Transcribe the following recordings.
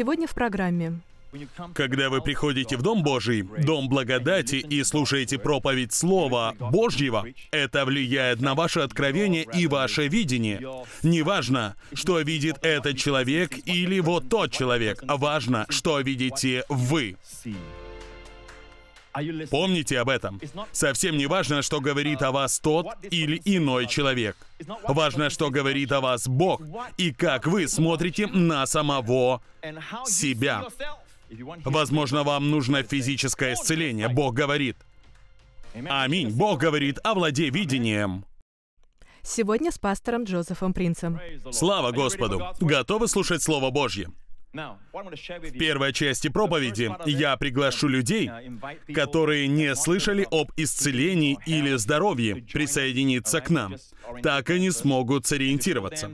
Сегодня в программе. Когда вы приходите в Дом Божий, Дом благодати и слушаете проповедь Слова Божьего, это влияет на ваше откровение и ваше видение. Неважно, что видит этот человек или вот тот человек, важно, что видите вы. Помните об этом. Совсем не важно, что говорит о вас тот или иной человек. Важно, что говорит о вас Бог и как вы смотрите на самого себя. Возможно, вам нужно физическое исцеление. Бог говорит. Аминь. Бог говорит, овладей видением. Сегодня с пастором Джозефом Принцем. Слава Господу! Готовы слушать Слово Божье? В первой части проповеди я приглашу людей, которые не слышали об исцелении или здоровье, присоединиться к нам. Так они смогут сориентироваться.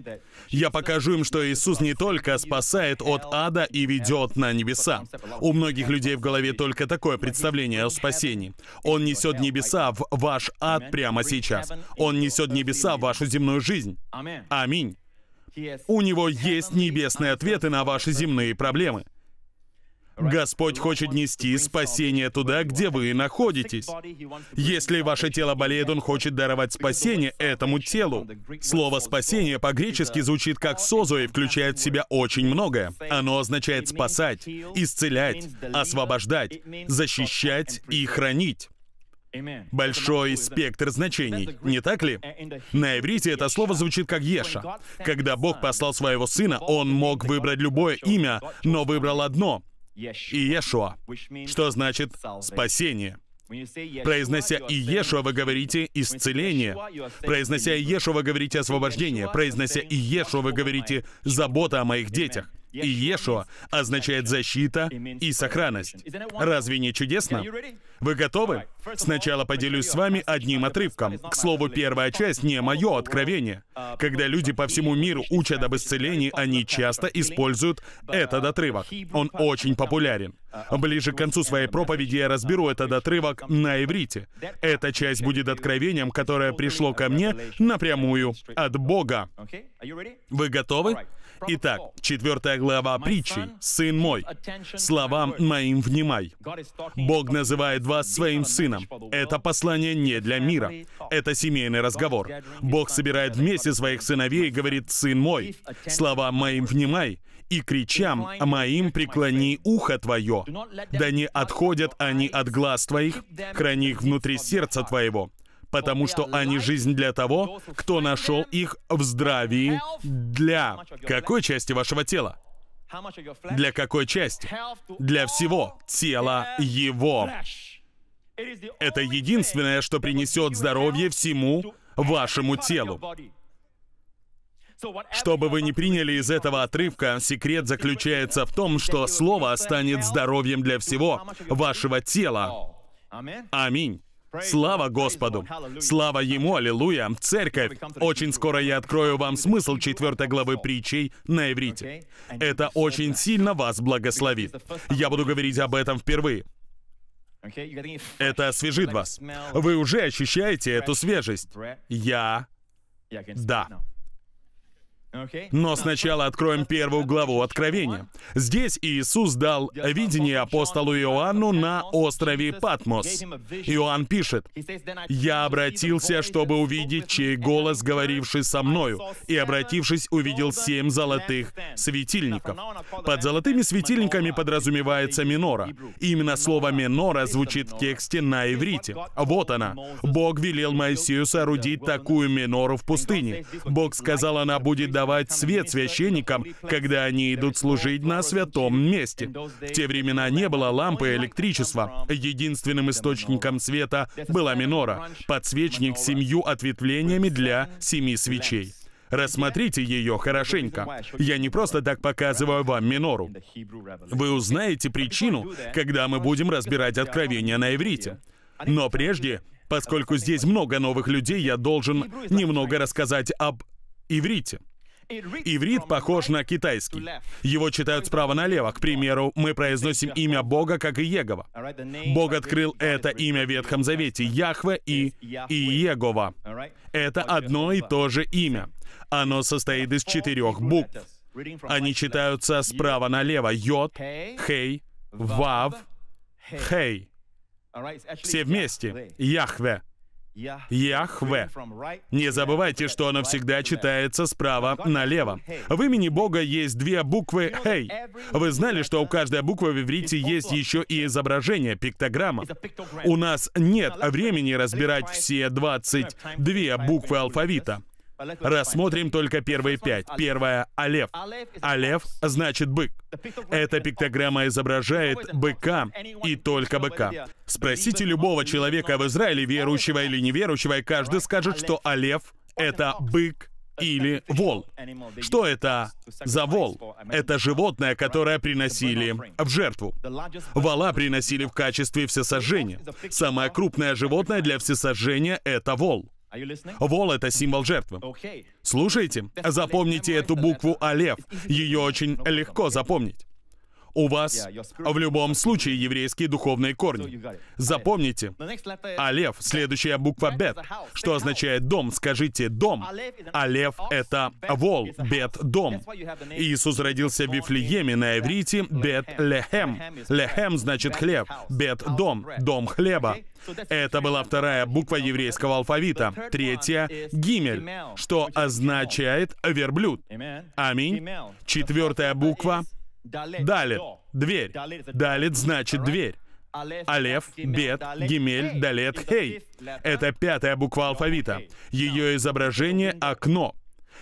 Я покажу им, что Иисус не только спасает от ада и ведет на небеса. У многих людей в голове только такое представление о спасении. Он несет небеса в ваш ад прямо сейчас. Он несет небеса в вашу земную жизнь. Аминь. У него есть небесные ответы на ваши земные проблемы. Господь хочет нести спасение туда, где вы находитесь. Если ваше тело болеет, Он хочет даровать спасение этому телу. Слово «спасение» по-гречески звучит как «созо» и включает в себя очень многое. Оно означает спасать, исцелять, освобождать, защищать и хранить. Большой спектр значений, не так ли? На иврите это слово звучит как «еша». Когда Бог послал своего сына, он мог выбрать любое имя, но выбрал одно — Иешуа, что значит «спасение». Произнося «Иешуа», вы говорите «исцеление». Произнося «Иешуа», вы говорите «освобождение». Произнося «Иешуа», вы говорите «забота о моих детях». И Ешуа означает защита и сохранность. Разве не чудесно? Вы готовы? Сначала поделюсь с вами одним отрывком. К слову, первая часть не мое откровение. Когда люди по всему миру учат об исцелении, они часто используют этот отрывок. Он очень популярен. Ближе к концу своей проповеди я разберу этот отрывок на иврите. Эта часть будет откровением, которое пришло ко мне напрямую от Бога. Вы готовы? Итак, четвертая глава притчи «Сын мой, словам моим внимай». Бог называет вас своим сыном. Это послание не для мира. Это семейный разговор. Бог собирает вместе своих сыновей и говорит «Сын мой, словам моим внимай, и кричам моим преклони ухо твое. Да не отходят они от глаз твоих, храни их внутри сердца твоего потому что они жизнь для того, кто нашел их в здравии для какой части вашего тела? Для какой части? Для всего тела его. Это единственное, что принесет здоровье всему вашему телу. Что бы вы ни приняли из этого отрывка, секрет заключается в том, что Слово станет здоровьем для всего вашего тела. Аминь. Слава Господу! Слава Ему, аллилуйя! Церковь! Очень скоро я открою вам смысл 4 главы притчей на иврите. Это очень сильно вас благословит. Я буду говорить об этом впервые. Это освежит вас. Вы уже ощущаете эту свежесть. Я... Да. Но сначала откроем первую главу Откровения. Здесь Иисус дал видение апостолу Иоанну на острове Патмос. Иоанн пишет, «Я обратился, чтобы увидеть, чей голос, говоривший со мною, и, обратившись, увидел семь золотых светильников». Под золотыми светильниками подразумевается минора. Именно слово «минора» звучит в тексте на иврите. Вот она. «Бог велел Моисею соорудить такую минору в пустыне. Бог сказал, она будет довольна давать свет священникам, когда они идут служить на святом месте. В те времена не было лампы и электричества. Единственным источником света была минора, подсвечник с семью ответвлениями для семи свечей. Рассмотрите ее хорошенько. Я не просто так показываю вам минору. Вы узнаете причину, когда мы будем разбирать откровения на иврите. Но прежде, поскольку здесь много новых людей, я должен немного рассказать об иврите. Иврит похож на китайский. Его читают справа налево. К примеру, мы произносим имя Бога, как и Егова. Бог открыл это имя в Ветхом Завете. Яхве и Иегова. Это одно и то же имя. Оно состоит из четырех букв. Они читаются справа налево. Йод, Хей, Вав, Хей. Все вместе. Яхве. Яхве. Не забывайте, что оно всегда читается справа налево. В имени Бога есть две буквы «Хей». Вы знали, что у каждой буквы в иврите есть еще и изображение, пиктограмма. У нас нет времени разбирать все 22 буквы алфавита. Рассмотрим только первые пять. Первая, Алеф. Алеф значит «бык». Эта пиктограмма изображает быка и только быка. Спросите любого человека в Израиле, верующего или неверующего, и каждый скажет, что Алеф — это бык или вол. Что это за вол? Это животное, которое приносили в жертву. Вола приносили в качестве всесожжения. Самое крупное животное для всесожжения — это вол. Вол — это символ жертвы. Слушайте, запомните эту букву Алеф. Ее очень легко запомнить. У вас в любом случае еврейские духовные корни. Запомните. Алев следующая буква Бет, что означает дом. Скажите дом. Алев это вол, Бет — дом. Иисус родился в Вифлееме на иврите Бет Лехем. Лехем значит хлеб. Бет — дом, дом хлеба. Это была вторая буква еврейского алфавита. Третья — гимель, что означает верблюд. Аминь. Четвертая буква — Далит. Дверь. Далит значит дверь. Алеф, Бет, гимель, Далет, Хей. Это пятая буква алфавита. Ее изображение — окно.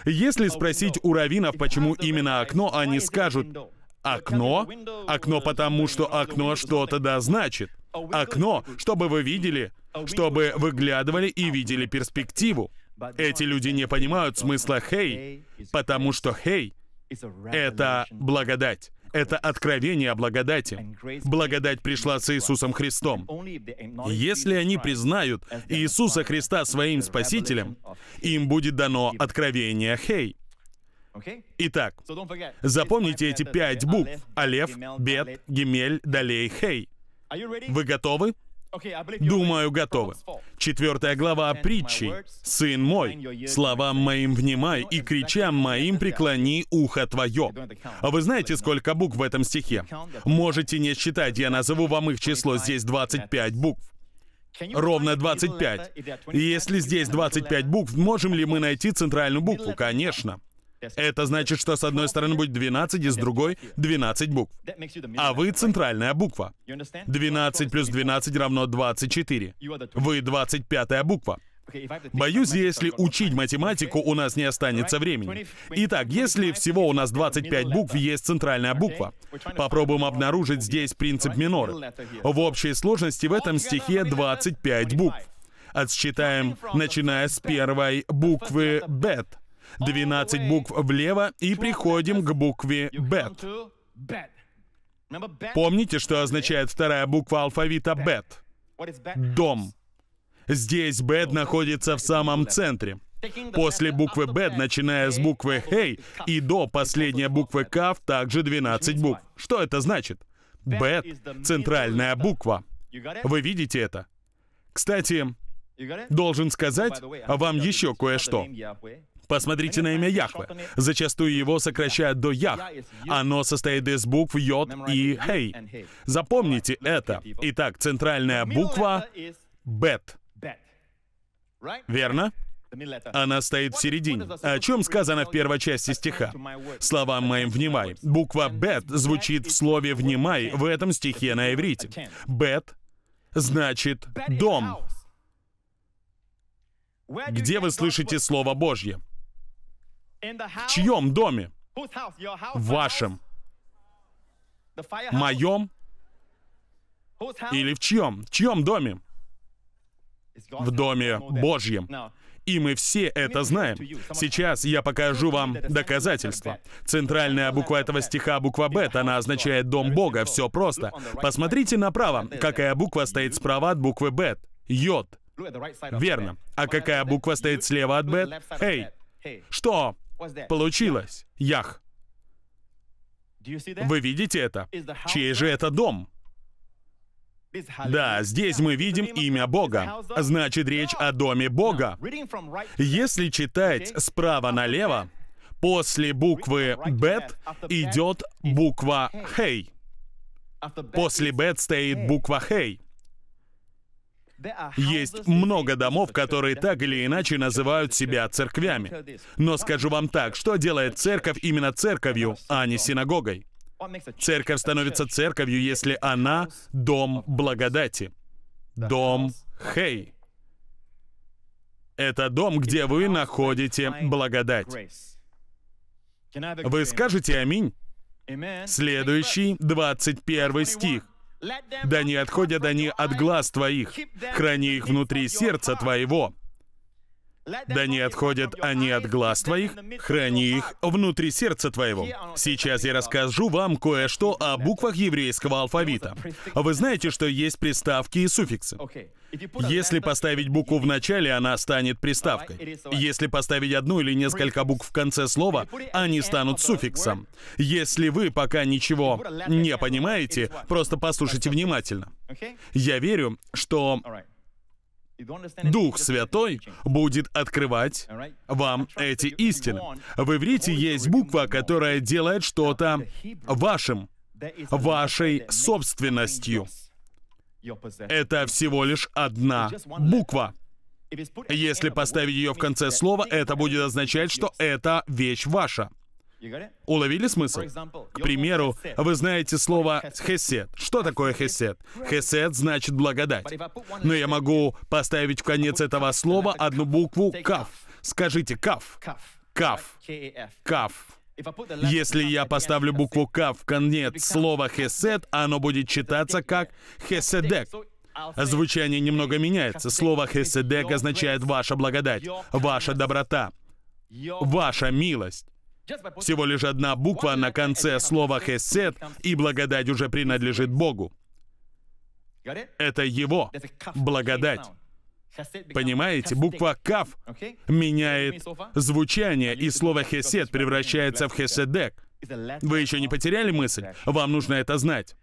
Если спросить у раввинов, почему именно окно, они скажут «окно». Окно потому, что окно что-то да значит. Окно, чтобы вы видели, чтобы выглядывали и видели перспективу. Эти люди не понимают смысла «хей», потому что «хей» — это благодать. Это откровение о благодати. Благодать пришла с Иисусом Христом. Если они признают Иисуса Христа своим Спасителем, им будет дано откровение Хей. Итак, запомните эти пять букв. Алев, Бет, Гемель, Далей, Хей. Вы готовы? Думаю, готовы. Четвертая глава притчи. «Сын мой, словам моим внимай и кричам моим преклони ухо твое». А вы знаете, сколько uh, букв в этом стихе? Можете не считать, я назову вам их число, здесь 25 букв. Ровно 25. Если здесь 25 букв, можем ли мы найти центральную букву? Конечно. Это значит, что с одной стороны будет 12, и с другой — 12 букв. А вы — центральная буква. 12 плюс 12 равно 24. Вы — 25-я буква. Боюсь, если учить математику, у нас не останется времени. Итак, если всего у нас 25 букв, есть центральная буква. Попробуем обнаружить здесь принцип минора. В общей сложности в этом стихе 25 букв. Отсчитаем, начиная с первой буквы «бет», 12 букв влево и приходим к букве «бет». Помните, что означает вторая буква алфавита «бет»? «Дом». Здесь «бет» находится в самом центре. После буквы «бет», начиная с буквы «хей» и до последней буквы «кав» также 12 букв. Что это значит? «Бет» — центральная буква. Вы видите это? Кстати, должен сказать вам еще кое-что. Посмотрите на имя Яхве. Зачастую его сокращают до Ях. Оно состоит из букв Йод и Хей. Запомните это. Итак, центральная буква — Бет. Верно? Она стоит в середине. О чем сказано в первой части стиха? Словам моим «внимай». Буква «бет» звучит в слове «внимай» в этом стихе на иврите. «Бет» значит «дом». Где вы слышите Слово Божье? В чьем доме? В вашем? Моем? Или в чьем? В чьем доме? В доме Божьем. И мы все это знаем. Сейчас я покажу вам доказательства. Центральная буква этого стиха, буква Бет, она означает «дом Бога». Все просто. Посмотрите направо, какая буква стоит справа от буквы Бет. Йод. Верно. А какая буква стоит слева от Бет? Эй. Что? Получилось. Ях. Вы видите это? Чей же это дом? Да, здесь мы видим имя Бога. Значит, речь о доме Бога. Если читать справа налево, после буквы «бет» идет буква «хей». После «бет» стоит буква «хей». Есть много домов, которые так или иначе называют себя церквями. Но скажу вам так, что делает церковь именно церковью, а не синагогой? Церковь становится церковью, если она — дом благодати. Дом Хей. Это дом, где вы находите благодать. Вы скажете «Аминь»? Следующий, 21 стих. Да не отходят они от глаз твоих, храни их внутри сердца твоего, да не отходят они от глаз твоих, храни их внутри сердца твоего. Сейчас я расскажу вам кое-что о буквах еврейского алфавита. Вы знаете, что есть приставки и суффиксы. Если поставить букву в начале, она станет приставкой. Если поставить одну или несколько букв в конце слова, они станут суффиксом. Если вы пока ничего не понимаете, просто послушайте внимательно. Я верю, что Дух Святой будет открывать вам эти истины. В иврите есть буква, которая делает что-то вашим, вашей собственностью. Это всего лишь одна буква. Если поставить ее в конце слова, это будет означать, что это вещь ваша. Уловили смысл? К примеру, вы знаете слово «хесед». Что такое «хесед»? «Хесед» значит «благодать». Но я могу поставить в конец этого слова одну букву «каф». Скажите «каф». «Каф». «Каф». Если я поставлю букву «к» в конец слова «хесед», оно будет читаться как «хеседек». Звучание немного меняется. Слово «хеседек» означает «ваша благодать», «ваша доброта», «ваша милость». Всего лишь одна буква на конце слова «хесед» и благодать уже принадлежит Богу. Это Его благодать. Понимаете, буква «кав» меняет звучание, и слово «хесед» превращается в «хеседек». Вы еще не потеряли мысль? Вам нужно это знать.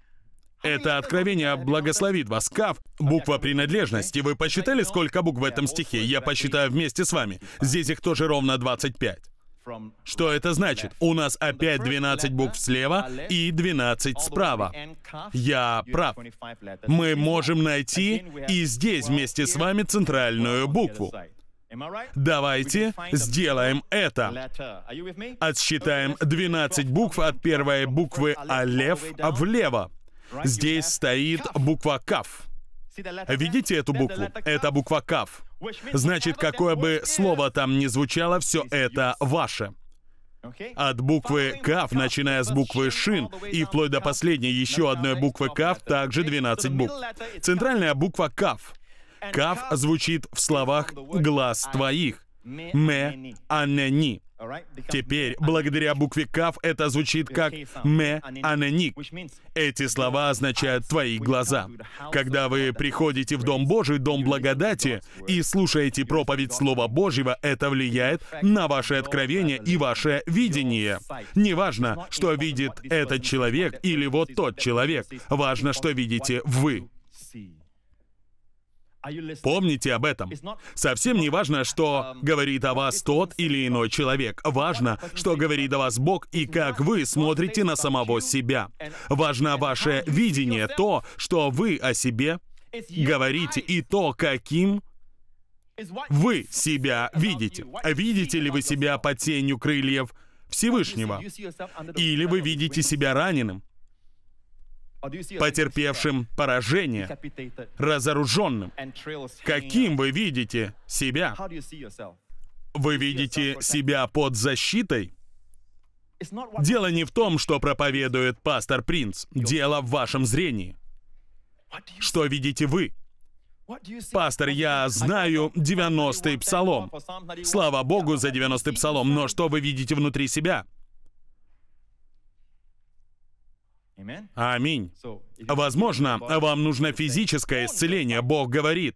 Это откровение благословит вас. Кав — буква принадлежности. Вы посчитали, сколько букв в этом стихе? Я посчитаю вместе с вами. Здесь их тоже ровно 25. Что это значит? У нас опять 12 букв слева uh, и 12 справа. Я прав. Мы можем найти и здесь вместе с вами центральную букву. Давайте сделаем это. Отсчитаем 12 букв от первой буквы «Алев» влево. Здесь стоит буква «Кав». Видите эту букву? Это буква «Кав». Значит, какое бы слово там ни звучало, все это ваше. От буквы «кав», начиная с буквы «шин» и вплоть до последней еще одной буквы «кав», также 12 букв. Центральная буква «кав». «Кав» звучит в словах «глаз твоих». «Ме анени». Теперь, благодаря букве КАВ, это звучит как «ме ананик». Эти слова означают «твои глаза». Когда вы приходите в Дом Божий, Дом Благодати, и слушаете проповедь Слова Божьего, это влияет на ваше откровение и ваше видение. Неважно, что видит этот человек или вот тот человек. Важно, что видите вы. Помните об этом. Совсем не важно, что um, говорит о вас тот или иной человек. Важно, что говорит о вас Бог и как вы смотрите на самого себя. Важно ваше видение, то, что вы о себе говорите, и то, каким вы себя видите. Видите ли вы себя под тенью крыльев Всевышнего? Или вы видите себя раненым? потерпевшим поражение, разоруженным. Каким вы видите себя? Вы видите себя под защитой? Дело не в том, что проповедует пастор Принц. Дело в вашем зрении. Что видите вы? Пастор, я знаю 90-й псалом. Слава Богу за 90-й псалом, но что вы видите внутри себя? Аминь. Возможно, вам нужно физическое исцеление, Бог говорит.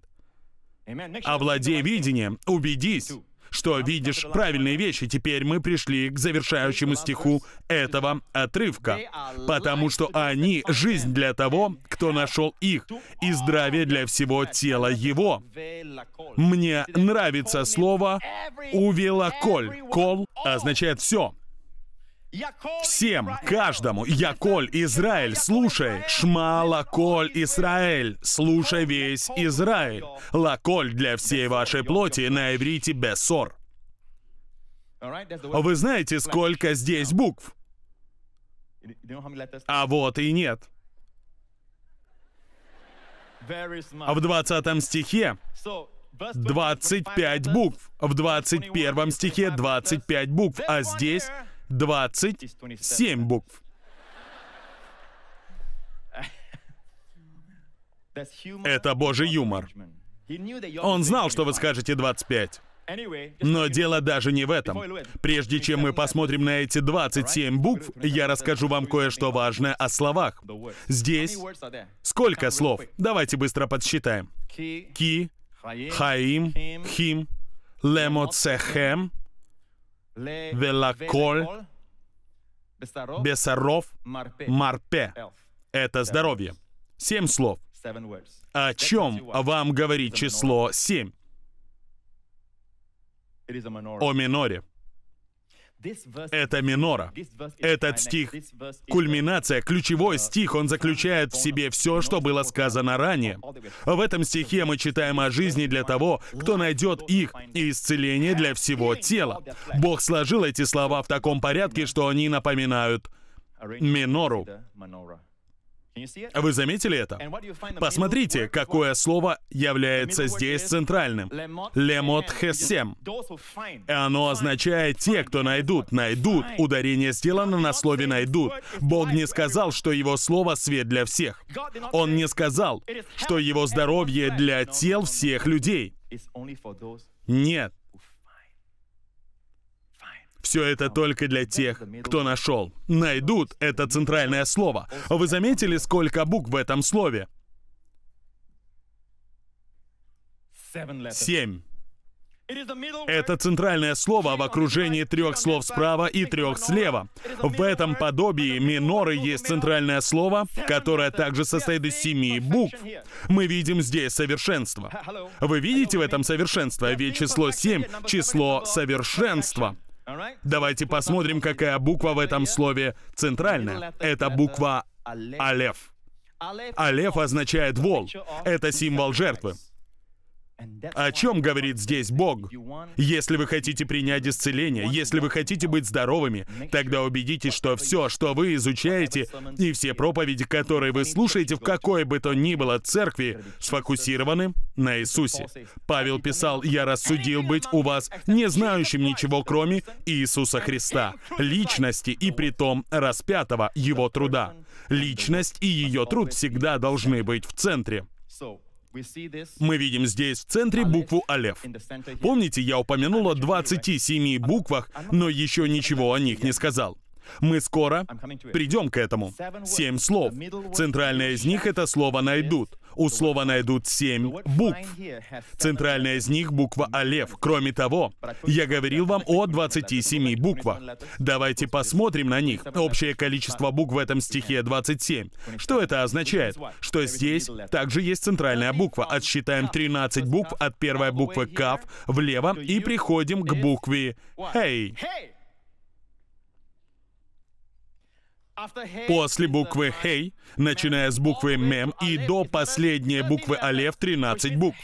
Овладей видением, убедись, что видишь правильные вещи. Теперь мы пришли к завершающему стиху этого отрывка. Потому что они — жизнь для того, кто нашел их, и здравие для всего тела его. Мне нравится слово «увелоколь». «Кол» означает «все». Всем, каждому, Яколь, Израиль, слушай, Шмала, Коль, Израиль, слушай весь Израиль, Лаколь для всей вашей плоти на иврите Бессор. Вы знаете, сколько здесь букв? А вот и нет. в 20 стихе 25 букв, в 21 стихе 25 букв, а здесь 27 букв. Это божий юмор. Он знал, что вы скажете 25. Но дело даже не в этом. Прежде чем мы посмотрим на эти 27 букв, я расскажу вам кое-что важное о словах. Здесь сколько слов? Давайте быстро подсчитаем. Ки, Хаим, Хим, Лемоцехем, de la Коль Бесаров Марпе. Это здоровье. Семь слов. О чем вам говорит число семь? О миноре. Это минора. Этот стих — кульминация, ключевой uh, стих. Он заключает в себе все, uh, что было сказано ранее. В этом стихе мы читаем о жизни для того, кто найдет их, и исцеление для всего тела. Бог сложил эти слова в таком порядке, что они напоминают минору. Вы заметили это? Посмотрите, какое слово является здесь центральным. Лемот хесем. Оно означает «те, кто найдут». Найдут. Ударение сделано на слове «найдут». Бог не сказал, что его слово — свет для всех. Он не сказал, что его здоровье для тел всех людей. Нет. Все это только для тех, кто нашел. Найдут — это центральное слово. Вы заметили, сколько букв в этом слове? Семь. Это центральное слово в окружении трех слов справа и трех слева. В этом подобии миноры есть центральное слово, которое также состоит из семи букв. Мы видим здесь совершенство. Вы видите в этом совершенство? Ведь число семь, число совершенства. Давайте посмотрим, какая буква в этом слове центральная. Это буква алев. Алев означает «вол». Это символ жертвы. О чем говорит здесь Бог? Если вы хотите принять исцеление, если вы хотите быть здоровыми, тогда убедитесь, что все, что вы изучаете, и все проповеди, которые вы слушаете в какой бы то ни было церкви, сфокусированы на Иисусе. Павел писал, «Я рассудил быть у вас не знающим ничего, кроме Иисуса Христа, личности и притом распятого Его труда». Личность и ее труд всегда должны быть в центре. Мы видим здесь в центре букву Алеф. Помните, я упомянул о 27 буквах, но еще ничего о них не сказал. Мы скоро придем к этому. Семь слов. Центральное из них — это слово «найдут». У слова найдут семь букв. Центральная из них буква Алев. Кроме того, я говорил вам о 27 буквах. Давайте посмотрим на них. Общее количество букв в этом стихе 27. Что это означает? Что здесь также есть центральная буква. Отсчитаем 13 букв от первой буквы «кав» влево и приходим к букве «хей». Hey. После буквы «Хей», начиная с буквы «Мем» и до последней буквы «Алев» 13 букв.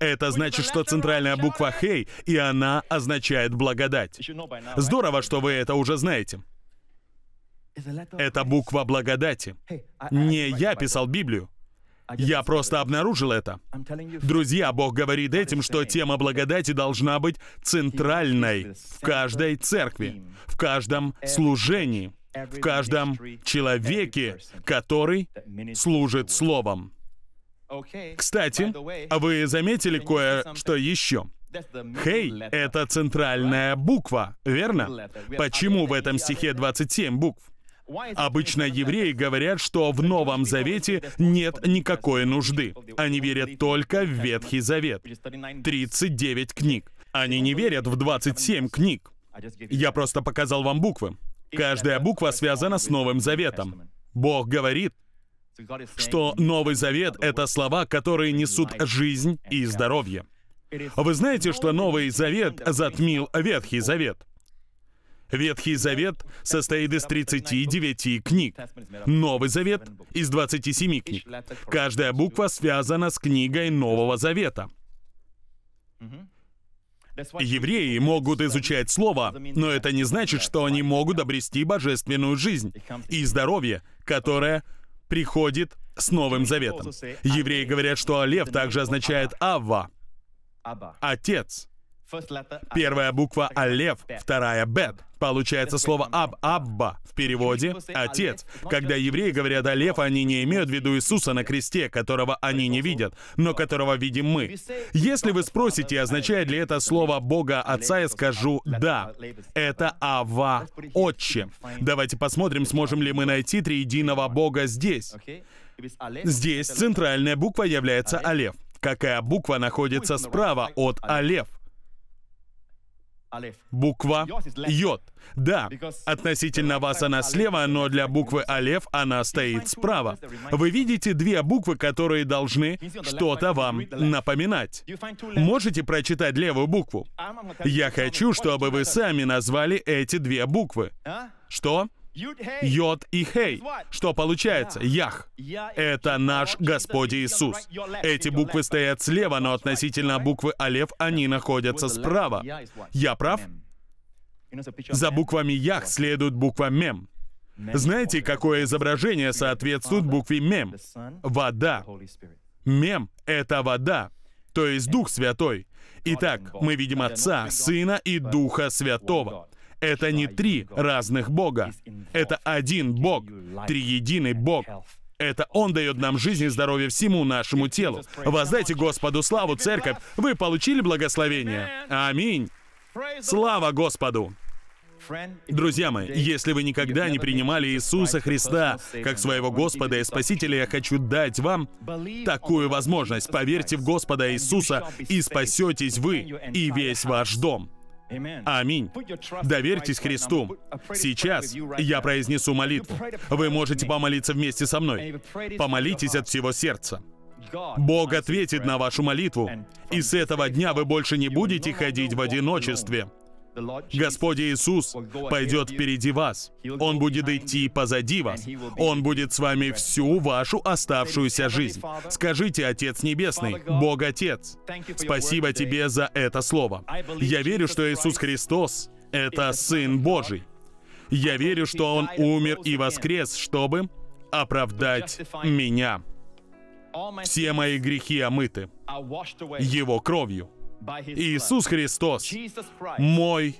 Это значит, что центральная буква «Хей», и она означает «благодать». Здорово, что вы это уже знаете. Это буква благодати. Не я писал Библию. Я просто обнаружил это. Друзья, Бог говорит этим, что тема благодати должна быть центральной в каждой церкви, в каждом служении в каждом человеке, который служит Словом. Кстати, а вы заметили кое-что еще? «Хей» это центральная буква, верно? Почему в этом стихе 27 букв? Обычно евреи говорят, что в Новом Завете нет никакой нужды. Они верят только в Ветхий Завет. 39 книг. Они не верят в 27 книг. Я просто показал вам буквы. Каждая буква связана с Новым Заветом. Бог говорит, что Новый Завет — это слова, которые несут жизнь и здоровье. Вы знаете, что Новый Завет затмил Ветхий Завет? Ветхий Завет состоит из 39 книг. Новый Завет — из 27 книг. Каждая буква связана с книгой Нового Завета. Евреи могут изучать Слово, но это не значит, что они могут обрести божественную жизнь и здоровье, которое приходит с Новым Заветом. Евреи говорят, что Лев также означает «Авва», «Отец». А, Первая буква «алев», вторая «бет». Получается слово «аб», «абба» в переводе «отец». Когда евреи говорят «алев», они не имеют в виду Иисуса на кресте, которого они не видят, но которого видим мы. Если вы спросите, означает ли это слово «бога отца», я скажу «да». Это «ава», «отче». Давайте посмотрим, сможем ли мы найти триединого Бога здесь. Здесь центральная буква является «алев». Какая буква находится справа от «алев»? Буква Йод. Да, относительно вас она слева, но для буквы Алеф она стоит справа. Вы видите две буквы, которые должны что-то вам напоминать. Можете прочитать левую букву? Я хочу, чтобы вы сами назвали эти две буквы. А? Что? Йод и Хей. Что получается? Ях. Это наш Господь Иисус. Эти буквы стоят слева, но относительно буквы Алев они находятся справа. Я прав? За буквами Ях следует буква Мем. Знаете, какое изображение соответствует букве Мем? Вода. Мем — это вода, то есть Дух Святой. Итак, мы видим Отца, Сына и Духа Святого. Это не три разных Бога. Это один Бог, триединый Бог. Это Он дает нам жизнь и здоровье всему нашему телу. Воздайте Господу славу, церковь. Вы получили благословение. Аминь. Слава Господу! Друзья мои, если вы никогда не принимали Иисуса Христа как своего Господа и Спасителя, я хочу дать вам такую возможность. Поверьте в Господа Иисуса, и спасетесь вы и весь ваш дом. Аминь. Доверьтесь Христу. Сейчас я произнесу молитву. Вы можете помолиться вместе со мной. Помолитесь от всего сердца. Бог ответит на вашу молитву, и с этого дня вы больше не будете ходить в одиночестве. Господь Иисус пойдет впереди вас. Он будет идти позади вас. Он будет с вами всю вашу оставшуюся жизнь. Скажите, Отец Небесный, Бог Отец, спасибо тебе за это слово. Я верю, что Иисус Христос — это Сын Божий. Я верю, что Он умер и воскрес, чтобы оправдать меня. Все мои грехи омыты Его кровью. Иисус Христос, мой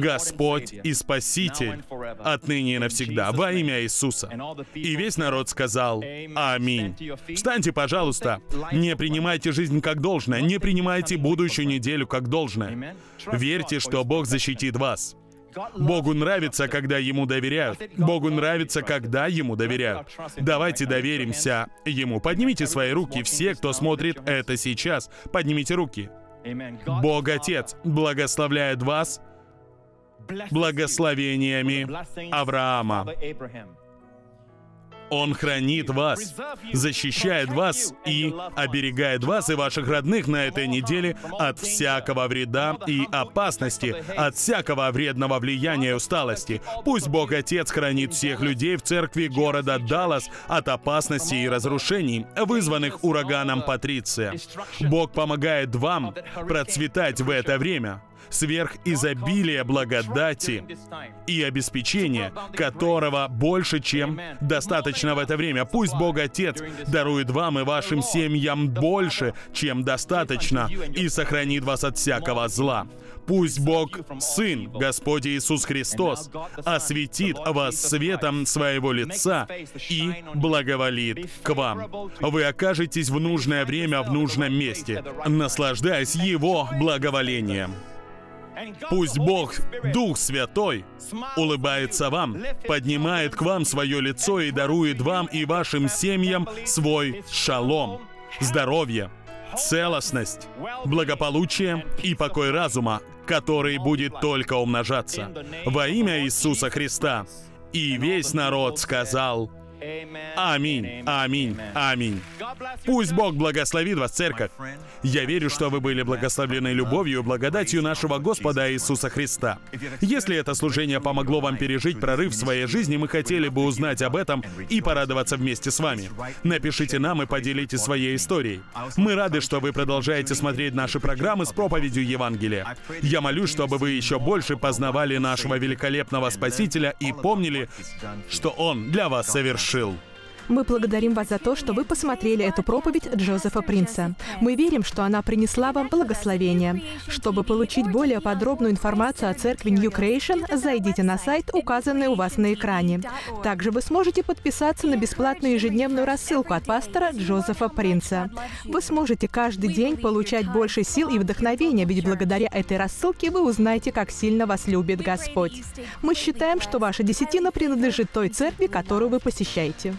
Господь и Спаситель, отныне и навсегда, во имя Иисуса. И весь народ сказал «Аминь». Встаньте, пожалуйста, не принимайте жизнь как должное, не принимайте будущую неделю как должное. Верьте, что Бог защитит вас. Богу нравится, когда Ему доверяют. Богу нравится, когда Ему доверяют. Давайте доверимся Ему. Поднимите свои руки, все, кто смотрит это сейчас. Поднимите руки. Бог Отец благословляет вас благословениями Авраама. Он хранит вас, защищает вас и оберегает вас и ваших родных на этой неделе от всякого вреда и опасности, от всякого вредного влияния и усталости. Пусть Бог Отец хранит всех людей в церкви города Даллас от опасности и разрушений, вызванных ураганом Патриция. Бог помогает вам процветать в это время сверхизобилие благодати и обеспечения, которого больше, чем достаточно в это время. Пусть Бог Отец дарует вам и вашим семьям больше, чем достаточно, и сохранит вас от всякого зла. Пусть Бог, Сын, Господь Иисус Христос, осветит вас светом своего лица и благоволит к вам. Вы окажетесь в нужное время в нужном месте, наслаждаясь Его благоволением. Пусть Бог, Дух Святой, улыбается вам, поднимает к вам свое лицо и дарует вам и вашим семьям свой шалом, здоровье, целостность, благополучие и покой разума, который будет только умножаться. Во имя Иисуса Христа. И весь народ сказал Аминь, аминь, аминь. Пусть Бог благословит вас, церковь. Я верю, что вы были благословлены любовью и благодатью нашего Господа Иисуса Христа. Если это служение помогло вам пережить прорыв в своей жизни, мы хотели бы узнать об этом и порадоваться вместе с вами. Напишите нам и поделитесь своей историей. Мы рады, что вы продолжаете смотреть наши программы с проповедью Евангелия. Я молюсь, чтобы вы еще больше познавали нашего великолепного Спасителя и помнили, что Он для вас совершил совершил Мы благодарим вас за то, что вы посмотрели эту проповедь Джозефа Принца. Мы верим, что она принесла вам благословение. Чтобы получить более подробную информацию о церкви New Creation, зайдите на сайт, указанный у вас на экране. Также вы сможете подписаться на бесплатную ежедневную рассылку от пастора Джозефа Принца. Вы сможете каждый день получать больше сил и вдохновения, ведь благодаря этой рассылке вы узнаете, как сильно вас любит Господь. Мы считаем, что ваша десятина принадлежит той церкви, которую вы посещаете.